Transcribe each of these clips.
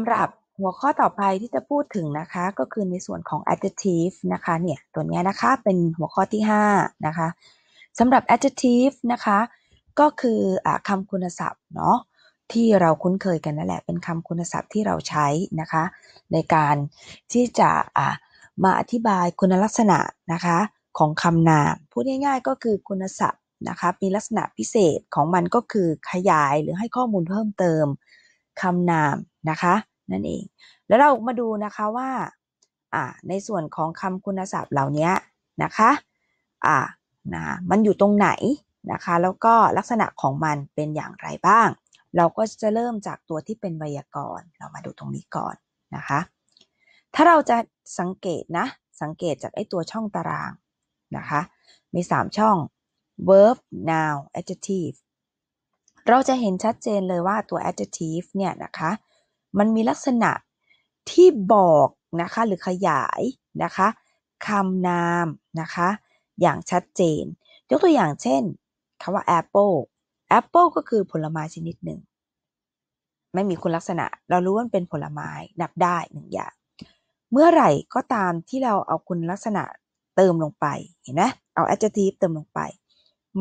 ำหรับหัวข้อต่อไปที่จะพูดถึงนะคะก็คือในส่วนของ adjective นะคะเนี่ยตัวนี้นะคะเป็นหัวข้อที่5นะคะสำหรับ adjective นะคะก็คืออคำคุณศัพท์เนาะที่เราคุ้นเคยกันนั่นแหละ เป็นคำคุณศัพท์ที่เราใช้นะคะในการที่จะะมาอธิบายคุณลักษณะนะคะของคำนามพูดง่ายๆก็คือคุณศัพท์นะคะมีลักษณะพิเศษของมันก็คือขยายหรือให้ข้อมูลเพิ่มเติมคำนามนะคะ นั่นเอง แล้วเรามาดูนะคะว่าในส่วนของคำคุณศัพท์เหล่านี้นะคะอ่ะนะมันอยู่ตรงไหนนะคะ แล้วก็ลักษณะของมันเป็นอย่างไรบ้าง เราก็จะเริ่มจากตัวที่เป็นไวยากรณ์เรามาดูตรงนี้ก่อนนะคะ ถ้าเราจะสังเกตนะ สังเกตจากไอ้ตัวช่องตารางนะคะ มี 3 ช่อง verb noun adjective เราจะเห็นชัดเจนเลยว่าตัว adjective เนี่ยนะคะ มันมีลักษณะที่บอกนะคะหรือขยายนะคะคำนามนะคะอย่างชัดเจน ยกตัวอย่างเช่นคำว่า apple apple ก็คือผลไม้ชนิดหนึ่งไม่มีคุณลักษณะเรารู้ว่าเป็นผลไม้นับได้หนึ่งอย่าง เมื่อไหร่ก็ตามที่เราเอาคุณลักษณะเติมลงไปเห็นไหมเอา adjective เติมลงไป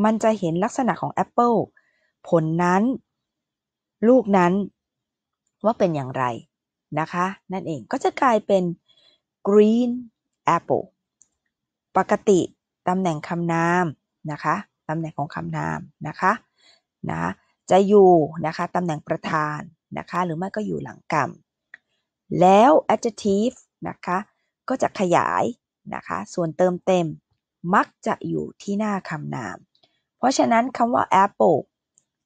มันจะเห็นลักษณะของ apple ผลนั้นลูกนั้นว่าเป็นอย่างไรนะคะนั่นเองก็จะกลายเป็น green apple ปกติตำแหน่งคำนามนะคะตำแหน่งของคำนามนะคะนะจะอยู่นะคะตำแหน่งประธานนะคะหรือไม่ก็อยู่หลังกรรม แล้ว adjective นะคะก็จะขยายนะคะส่วนเติมเต็มมักจะอยู่ที่หน้าคำนาม เพราะฉะนั้นคำว่า apple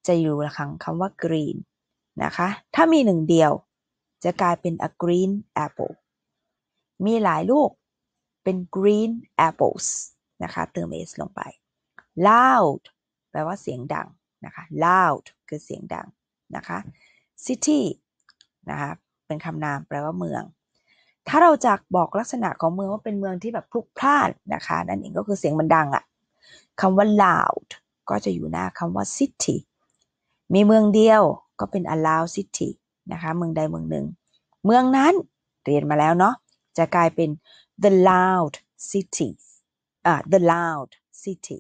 จะอยู่หลังคำว่า green นะคะ ถ้ามีหนึ่งเดียว จะกลายเป็น a green apple มีหลายลูกเป็น green apples นะคะเติม s ลงไป loud แปลว่าเสียงดังนะคะ loud คือเสียงดังนะคะ city นะคะเป็นคำนามแปลว่าเมือง ถ้าเราจะบอกลักษณะของเมืองว่าเป็นเมืองที่แบบพลุกพล่านนะคะนั่นเองก็คือเสียงมันดังอะ่ะคำว่า loud ก็จะอยู่หน้าคำว่า city มีเมืองเดียวก็เป็นอัลลาวซิตี้นะคะ เมืองใดเมืองหนึ่ง เมืองนั้นเรียนมาแล้วเนาะจะกลายเป็น the loud city อ่า the loud city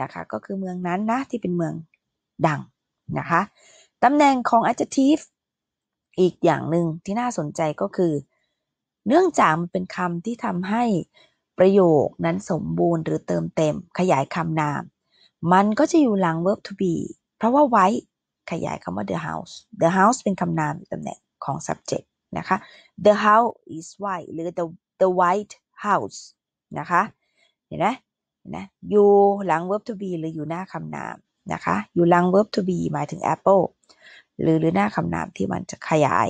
นะคะ ก็คือเมืองนั้นนะที่เป็นเมืองดังนะคะตำแหน่งของ adjective อีกอย่างหนึ่งที่น่าสนใจก็คือ เนื่องจากมันเป็นคำที่ทำให้ประโยคนั้นสมบูรณ์หรือเติมเต็มขยายคำนาม มันก็จะอยู่หลัง verb to be เพราะว่าไวขยายคำว่า the house the house เป็นคำนามตำแหน่งของ subject นะคะ the house is white หรือ the the white house นะคะ เห็นไหมเห็นไหมอยู่หลัง verb to be หรืออยู่หน้าคำนามนะคะ อยู่หลัง verb to be หมายถึง apple หรือหรือหน้าคำนามที่มันจะขยาย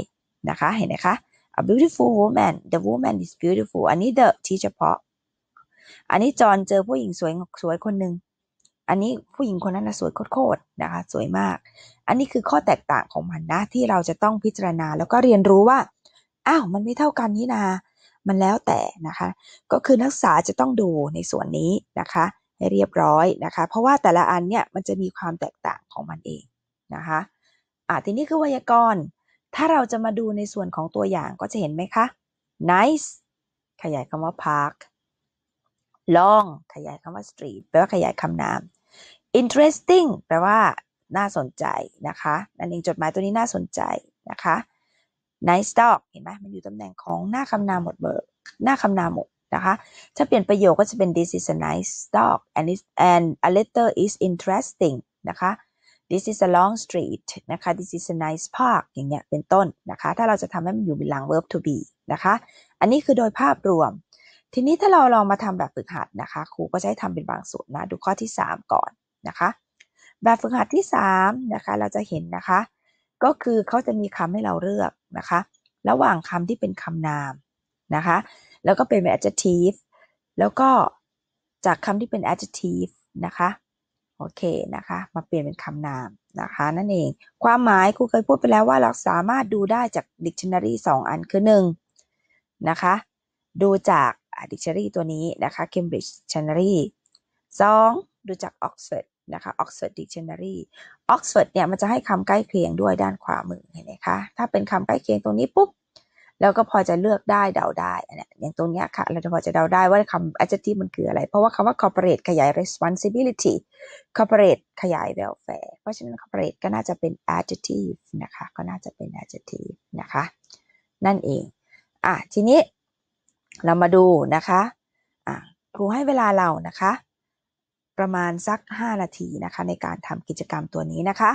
นะคะ เห็นไหมคะ a beautiful woman the woman is beautiful อันนี้ the ที่เฉพาะ อันนี้จอนเจอผู้หญิงสวยสวยคนหนึ่งอันนี้ผู้หญิงคนนั้นนะสวยโคตรๆนะคะสวยมาก อันนี้คือข้อแตกต่างของมันนะ ที่เราจะต้องพิจารณาแล้วก็เรียนรู้ว่าอ้าวมันไม่เท่ากันนี่นา มันแล้วแต่นะคะ ก็คือนักศึกษาจะต้องดูในส่วนนี้นะคะ ให้เรียบร้อยนะคะ เพราะว่าแต่ละอันเนี่ยมันจะมีความแตกต่างของมันเองนะคะอ่ะทีนี้คือไวยากรณ์ ถ้าเราจะมาดูในส่วนของตัวอย่างก็จะเห็นไหมคะ nice ขยายคำว่า park long ขยายคำว่า street แปลว่าขยายคำนาม interesting แปลว่าน่าสนใจนะคะ นั่นเองจดหมายตัวนี้น่าสนใจนะคะ nice dog เห็นไหมมันอยู่ตำแหน่งของหน้าคำนามหมดเบิกหน้าคำนามหมดนะคะ ถ้าเปลี่ยนประโยคก็จะเป็น this is a nice dog and it, and a letter is interesting นะคะ this is a long street นะคะ this is a nice park อย่างเงี้ยเป็นต้นนะคะ ถ้าเราจะทำให้มันอยู่หลัง verb to be นะคะ อันนี้คือโดยภาพรวมทีนี้ถ้าเราลองมาทำแบบฝึกหัดนะคะ ครูก็จะให้ทำเป็นบางส่วนนะดูข้อที่ 3 ก่อนนะคะ แบบฝึกหัดที่3นะคะเราจะเห็นนะคะ ก็คือเขาจะมีคำให้เราเลือกนะคะ ระหว่างคำที่เป็นคำนามนะคะแล้วก็เป็น adjective แล้วก็จากคำที่เป็น adjective นะคะโอเคนะคะ มาเปลี่ยนเป็นคำนามนะคะนั่นเองความหมายครูเคยพูดไปแล้วว่าเราสามารถดูได้จาก dictionary 2 อันคือ1นะคะดูจาก d ดิชเชอรี่ตัวนี้นะคะ Cambridge Dictionary 2. ดูจาก Oxford นะคะ Oxford Dictionary Oxford เนี่ยมันจะให้คำใกล้เคียงด้วยด้านขวามือเห็นไหมคะ ถ้าเป็นคำใกล้เคียงตรงนี้ปุ๊บ แล้วก็พอจะเลือกได้เดาได้นะอย่างตรงนี้ค่ะเราจะพอจะเดาได้ว่าคำ adjective มันคืออะไร เพราะว่าคำว่า corporate ขยาย responsibility corporate ขยาย welfare เพราะฉะนั้น corporate ก็น่าจะเป็น adjective นะคะก็น่าจะเป็น adjective นะคะนั่นเองอ่ะทีนี้เรามาดูนะคะครูให้เวลาเรานะคะ ประมาณสัก 5 นาทีนะคะ ในการทำกิจกรรมตัวนี้นะคะ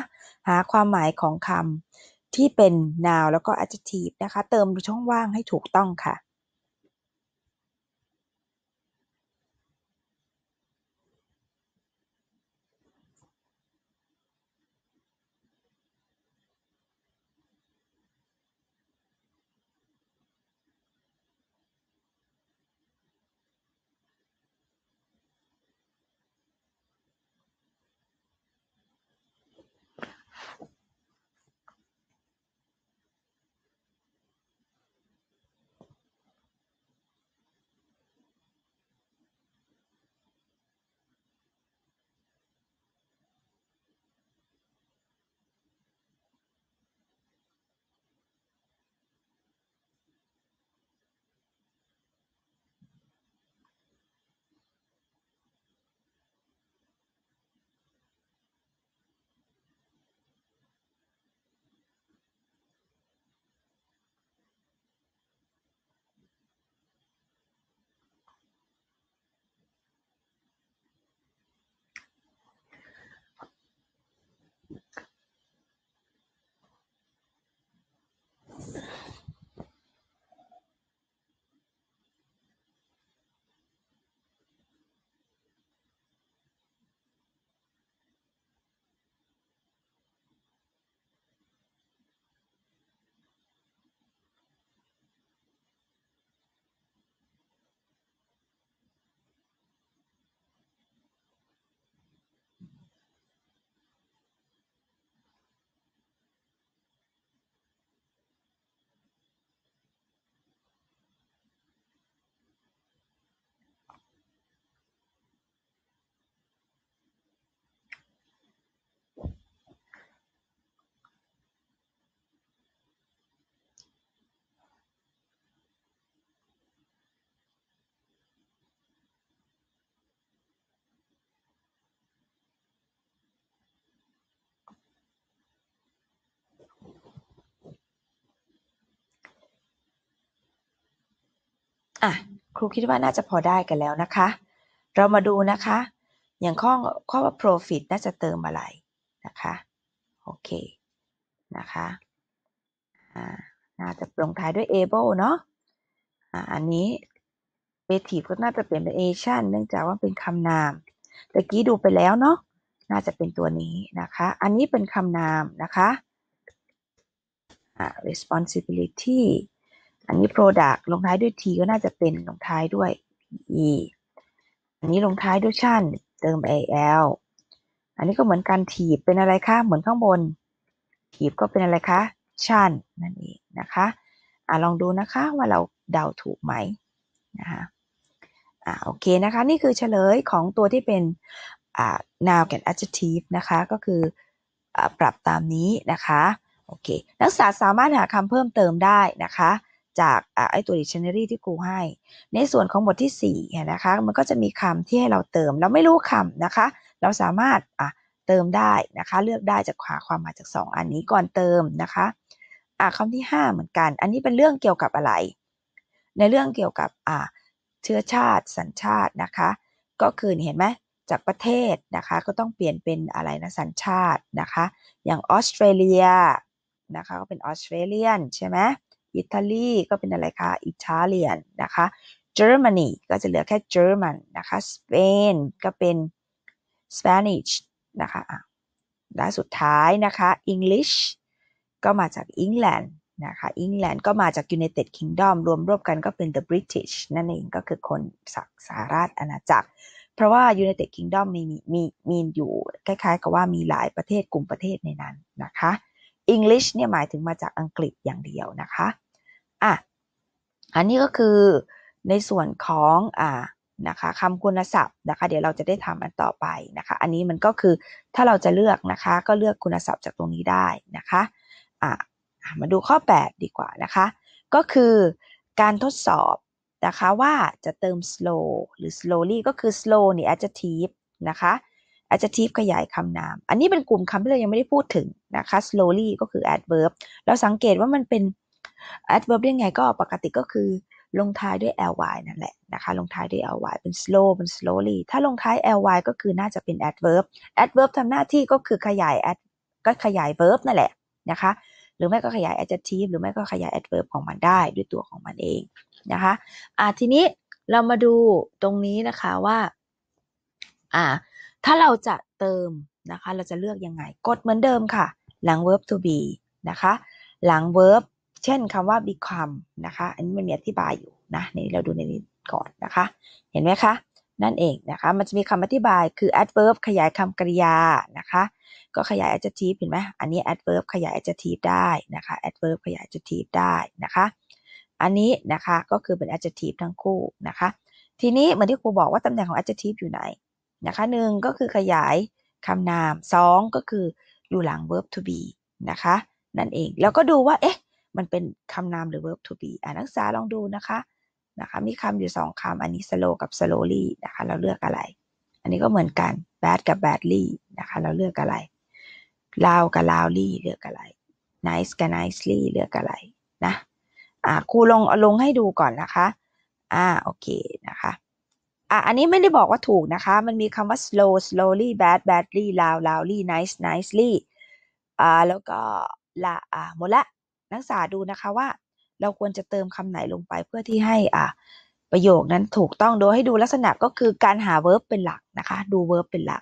หาความหมายของคำที่เป็น noun แล้วก็ adjective นะคะ เติมช่องว่างให้ถูกต้องค่ะอ่ะครูคิดว่าน่าจะพอได้กันแล้วนะคะ เรามาดูนะคะ อย่างข้อข้อว่า profit น่าจะเติมอะไร นะคะ โอเค นะคะอ่าน่าจะลงท้ายด้วย able เนาะอ่าอันนี้ native ก็น่าจะเปลี่ยนเป็น a t i o n เนื่องจากว่าเป็นคำนามตะกี้ดูไปแล้วเนาะน่าจะเป็นตัวนี้นะคะ อันนี้เป็นคำนามนะคะ responsibility อันนี้ product ลงท้ายด้วย t ก็น่าจะเป็นลงท้ายด้วย e อันนี้ลงท้ายด้วยชั่น เติม al อันนี้ก็เหมือนการถีบเป็นอะไรคะ เหมือนข้างบน ถีบก็เป็นอะไรคะ ชั่นนั่นเองนะคะอ่ะลองดูนะคะว่าเราเดาถูกไหมนะคะอ่าโอเคนะคะนี่คือเฉลยของตัวที่เป็นอ่า noun กับ adjective นะคะ ก็คืออปรับตามนี้นะคะ โอเค นักศึกษาสามารถหาคำเพิ่มเติมได้นะคะจากไอตัว dictionary ที่ครูให้ ในส่วนของบทที่4ี่นะคะ มันก็จะมีคำที่ให้เราเติม เราไม่รู้คำนะคะ เราสามารถอ่ะเติมได้นะคะ เลือกได้จากหาความหมายจาก 2 อันนี้ก่อนเติมนะคะอ่ะคำที่ 5 เหมือนกัน อันนี้เป็นเรื่องเกี่ยวกับอะไร ในเรื่องเกี่ยวกับอ่ะเชื้อชาติสัญชาตินะคะ ก็คือเห็นไหมจากประเทศนะคะก็ต้องเปลี่ยนเป็นอะไรนะสัญชาตินะคะ อย่างออสเตรเลียนะคะก็เป็นออสเตรเลียนใช่ไหมอิตาลีก็เป็นอะไรคะ อิตาเลียนนะคะ Germany ก็จะเหลือแค่ German นะคะ Spain ก็เป็น Spanish นะคะและสุดท้ายนะคะ English ก็มาจาก England นะคะ England ก็มาจาก United Kingdom รวมรวมกันก็เป็น the British นั่นเองก็คือคนสักสาราชอาณาจักร เพราะว่า United Kingdom มีมีมีอยู่คล้ายๆกับว่ามีหลายประเทศกลุ่มประเทศในนั้นนะคะ English เนี่ยหมายถึงมาจากอังกฤษอย่างเดียวนะคะ อ่ะ อันนี้ก็คือในส่วนของ อ่า นะคะคำคุณศัพท์นะคะ เดี๋ยวเราจะได้ทำอันต่อไปนะคะ อันนี้มันก็คือถ้าเราจะเลือกนะคะ ก็เลือกคุณศัพท์จากตรงนี้ได้นะคะ อ่ะ มาดูข้อ 8 ดีกว่านะคะ ก็คือการทดสอบนะคะว่าจะเติม slow หรือ slowly ก็คือ slow นี่ adjective นะคะ adjective ขยายคำนาม อันนี้เป็นกลุ่มคำที่เรายังไม่ได้พูดถึงนะคะ slowly ก็คือ adverb เราสังเกตว่ามันเป็น adverb ยังไงก็ปกติก็คือลงท้ายด้วย ly นั่นแหละนะคะลงท้ายด้วย ly เป็น slow เป็น slowly ถ้าลงท้าย ly ก็คือน่าจะเป็น adverb adverb ทำหน้าที่ก็คือขยาย ad ก็ขยาย verb นั่นแหละนะคะ หรือไม่ก็ขยาย adjective หรือไม่ก็ขยาย adverb ของมันได้ด้วยตัวของมันเองนะคะอ่ะทีนี้เรามาดูตรงนี้นะคะว่า อ่าถ้าเราจะเติมนะคะเราจะเลือกยังไงกดเหมือนเดิมค่ะหลัง verb to be นะคะหลัง verb เช่นคำว่า become นะคะอันนี้มันมีอธิบายอยู่นะนี่เราดูในนี้ก่อนนะคะเห็นไหมคะนั่นเองนะคะมันจะมีคำอธิบายคือ adverb ขยายคำกริยานะคะก็ขยาย adjective เห็นไหมอันนี้ adverb ขยาย adjective ได้นะคะ adverb ขยาย adjective ได้นะคะอันนี้นะคะก็คือเป็น adjective ทั้งคู่นะคะทีนี้เหมือนที่ครูบอกว่าตำแหน่งของ adjective อยู่ไหนนะคะหนึ่งก็คือขยายคำนามสองก็คืออยู่หลัง verb to be นะคะนั่นเองแล้วก็ดูว่าเอ๊ะมันเป็นคำนามหรือ verb to be อ่านักศึกษาลองดูนะคะนะคะ มีคำอยู่สองคำ อันนี้ slow กับ slowly นะคะ เราเลือกอะไร อันนี้ก็เหมือนกัน bad กับ badly นะคะ เราเลือกอะไร loud กับ loudly เลือกอะไร nice กับ nicely เลือกอะไรนะอ่าครูลงลงให้ดูก่อนนะคะอ่าโอเคนะคะอ่ะอันนี้ไม่ได้บอกว่าถูกนะคะ มันมีคำว่า slow slowly bad badly loud loudly nice nicely อ่า แล้วก็ละ อ่าหมดละ นักศึกษาดูนะคะว่าเราควรจะเติมคำไหนลงไปเพื่อที่ให้อ่าประโยคนั้นถูกต้องโดยให้ดูลักษณะก็คือการหา verb เป็นหลักนะคะ ดู verb เป็นหลัก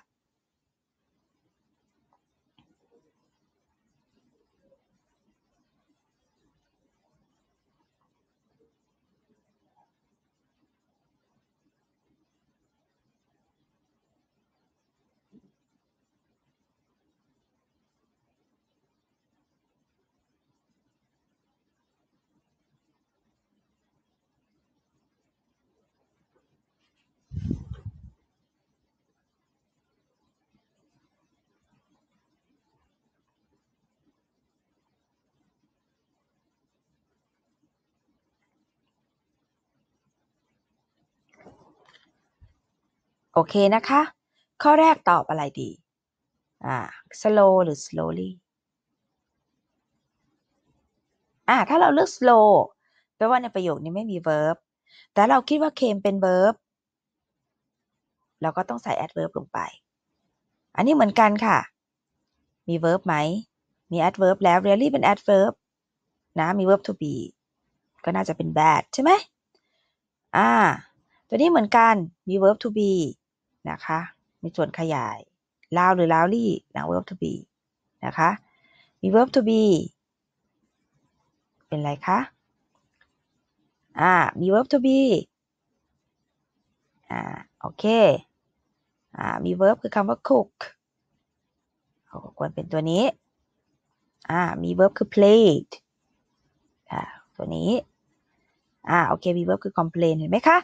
โอเค นะคะ ข้อแรกตอบอะไรดีอ่า slow หรือ slowly อ่าถ้าเราเลือก slow แปลว่าในประโยคนี้ไม่มี verb แต่เราคิดว่า came เป็น verb เราก็ต้องใส่ adverb ลงไปอันนี้เหมือนกันค่ะ มี verb ไหมมี adverb แล้ว really เป็น adverb นะมี verb to be ก็น่าจะเป็น bad ใช่ไหมอ่าตัวนี้เหมือนกันมี verb to be นะคะ มีส่วนขยายล o วหรือ l o วล l y นะ verb to be นะคะ มี verb to be เป็นไรคะ อ่า มี verb to be อ่าโอเค อ่ามี verb คือคำว่า cook ควรเป็นตัวนี้ อ่ามี verb คือ played อ่าตัวนี้อ่าโอเคมี verb คือ complain เห็นไหมคะ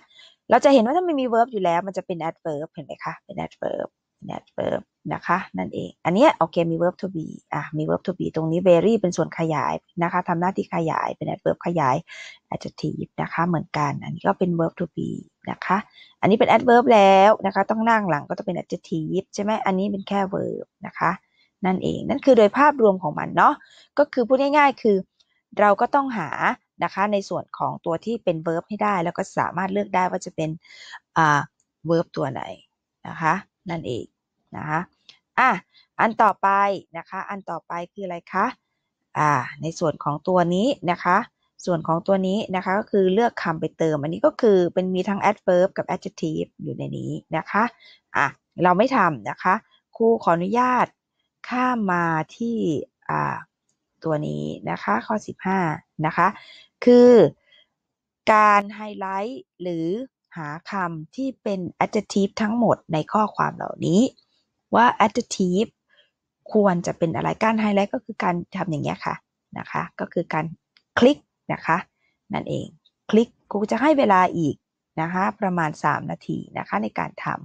เราจะเห็นว่าถ้ามันมี verb อยู่แล้วมันจะเป็น adverb เห็นไหมคะเป็น adverb เป็น adverb นะคะนั่นเองอันนี้โอเคมี verb to be อ่ามี verb to be ตรงนี้ v e r y เป็นส่วนขยายนะคะทำหน้าที่ขยายเป็น adverb ขยาย adjective นะคะเหมือนกันอันนี้ก็เป็น verb to be นะคะอันนี้เป็น adverb แล้วนะคะต้องนั่งหลังก็จะเป็น adjective ใช่ไหมอันนี้เป็นแค่ verb นะคะนั่นเองนั่นคือโดยภาพรวมของมันเนาะก็คือพูดง่ายๆคือเราก็ต้องหานะคะในส่วนของตัวที่เป็น verb ให้ได้ แล้วก็สามารถเลือกได้ว่าจะเป็นอ่า verb ตัวไหนนะคะนั่นเองนะคะอ่ะอันต่อไปนะคะอันต่อไปคืออะไรคะอ่าในส่วนของตัวนี้นะคะส่วนของตัวนี้นะคะก็คือเลือกคำไปเติมอันนี้ก็คือเป็นมีทั้ง adverb กับ adjective อยู่ในนี้นะคะอ่ะเราไม่ทำนะคะครูขออนุญาตข้ามมาที่อ่าตัวนี้นะคะข้อ 15นะคะ คือการไฮไลท์หรือหาคำที่เป็น adjective ทั้งหมดในข้อความเหล่านี้ ว่า adjective ควรจะเป็นอะไร การไฮไลท์ก็คือการทำอย่างเงี้ยค่ะนะคะ ก็คือการคลิกนะคะนั่นเองคลิกกูจะให้เวลาอีกนะคะประมาณ 3 นาทีนะคะในการทำ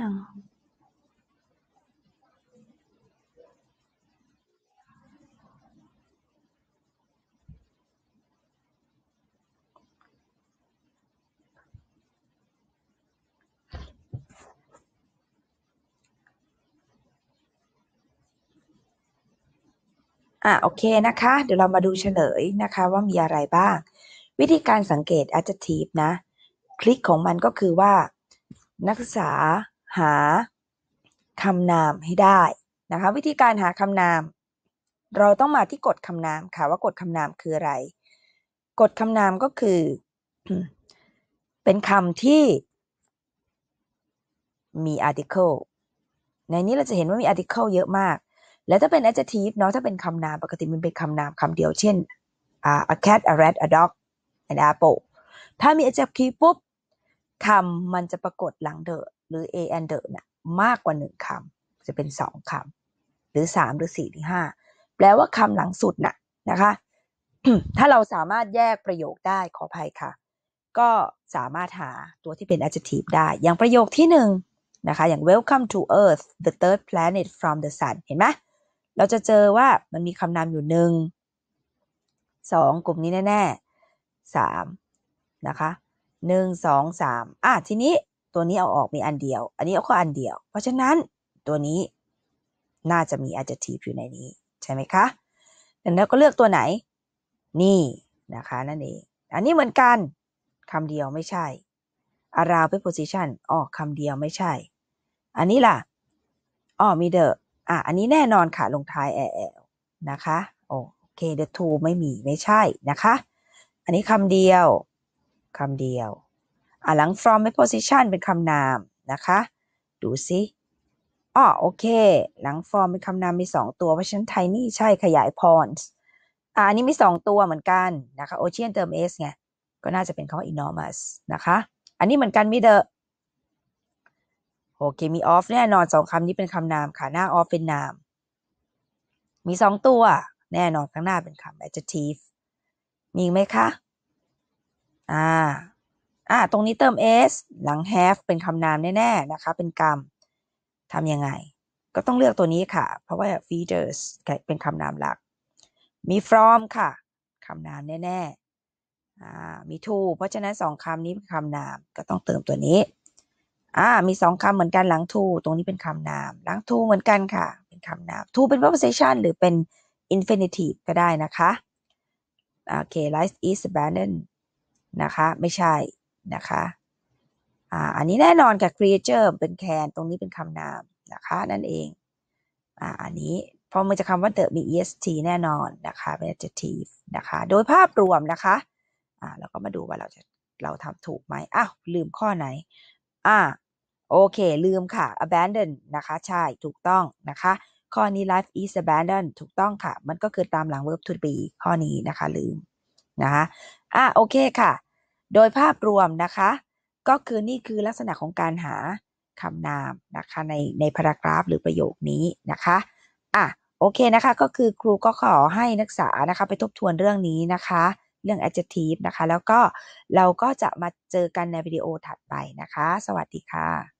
อ่ะ โอเคนะคะ เดี๋ยวเรามาดูเฉลยนะคะว่ามีอะไรบ้าง วิธีการสังเกต adjective นะ คลิกของมันก็คือว่า นักศึกษาหาคำนามให้ได้ นะคะ วิธีการหาคำนาม เราต้องมาที่กฎคำนามค่ะ ว่ากฎคำนามคืออะไรกฎคำนามก็คือ เป็นคำที่มี article ในนี้เราจะเห็นว่ามี article เยอะมาก แล้วถ้าเป็น adjective เนาะถ้าเป็นคำนามปกติมันเป็นคำนามคำเดียวเช่น a cat a rat a dog an apple ถ้ามี adjective ปุ๊บคำมันจะปรากฏหลังเดหรือ a and the นะมากกว่าหนึ่งคำ จะเป็นสองคำ หรือสามหรือสี่หรือห้าแปลว่าคำหลังสุดนะ่ะนะคะ ถ้าเราสามารถแยกประโยคได้ขออภัยค่ะ ก็สามารถหาตัวที่เป็น adjective ได้ อย่างประโยคที่หนึ่งนะคะ อย่าง welcome to earth the third planet from the sun เห็นไหมเราจะเจอว่ามันมีคำนามอยู่หนึ่งสองกลุ่มนี้แน่ๆสามนะคะหนึ่งสองสามอ่ะทีนี้ตัวนี้เอาออกมีอันเดียว อันนี้เอาก็อันเดียว เพราะฉะนั้นตัวนี้น่าจะมี adjective อยู่ในนี้ใช่ไหมคะดล้วก็เลือกตัวไหน นี่นะคะนั่นเอง อันนี้เหมือนกันคำเดียวไม่ใช่ around preposition อ๋อคำเดียวไม่ใช่ อันนี้ล่ะอ๋อมี the อ่ะอันนี้แน่นอนค่ะลงท้าย l นะคะโอเค the two ไม่มีไม่ใช่นะคะอันนี้คำเดียวคำเดียวอ่ะหลัง from preposition เป็นคำนามนะคะ ดูสิอ๋อโอเค หลัง from เป็นคำนามมี 2 ตัวเพราะฉันไทนี่ใช่ขยาย p o n s อ่ะอันนี้มี 2 ตัวเหมือนกันนะคะ ocean เติม s ไง ก็น่าจะเป็นคำว่า enormous นะคะ อันนี้เหมือนกันมี the โอเคมี off แน่นอนสองคำนี้เป็นคำนามค่ะหน้า off เป็นนามมี 2 ตัว แน่นอนข้างหน้าเป็นคำ adjective มีไหมคะ อ่าอ่าตรงนี้เติม s หลัง have เป็นคำนามแน่ๆนะคะ เป็นกรรมทำยังไงก็ต้องเลือกตัวนี้ค่ะ เพราะว่า feeders เป็นคำนามหลัก มี from ค่ะ คำนามแน่ๆอ่ามี to เพราะฉะนั้นสองคำนี้เป็นคำนามก็ต้องเติมตัวนี้อ่ามีสองคำเหมือนกันหลัง to ตรงนี้เป็นคำนามหลัง to เหมือนกันค่ะเป็นคำนาม to เป็น preposition หรือเป็น infinitive ก็ได้นะคะโอเค life is abandoned นะคะ ไม่ใช่นะคะ อ่า อันนี้แน่นอนกับ creature เป็นแคนตรงนี้เป็นคำนามนะคะ นั่นเอง อ่า อันนี้พอมันจะคำว่า the มี est แน่นอนนะคะเป็น adjective นะคะ โดยภาพรวมนะคะ อ่าเราก็มาดูว่าเราจะเราทำถูกไหม อ้าว ลืมข้อไหน อ่าโอเค ลืมค่ะ abandon นะคะ ใช่ถูกต้องนะคะ ข้อนี้ life is abandoned ถูกต้องค่ะ มันก็คือตามหลัง verb to be ข้อนี้นะคะ ลืมนะคะอ่ะโอเคค่ะโดยภาพรวมนะคะ ก็คือนี่คือลักษณะของการหาคำนามนะคะในในพารากราฟ หรือประโยคนี้นะคะอ่ะโอเคนะคะ ก็คือครูก็ขอให้นักศึกษานะคะไปทบทวนเรื่องนี้นะคะ เรื่อง adjective นะคะ แล้วก็เราก็จะมาเจอกันในวิดีโอถัดไปนะคะ สวัสดีค่ะ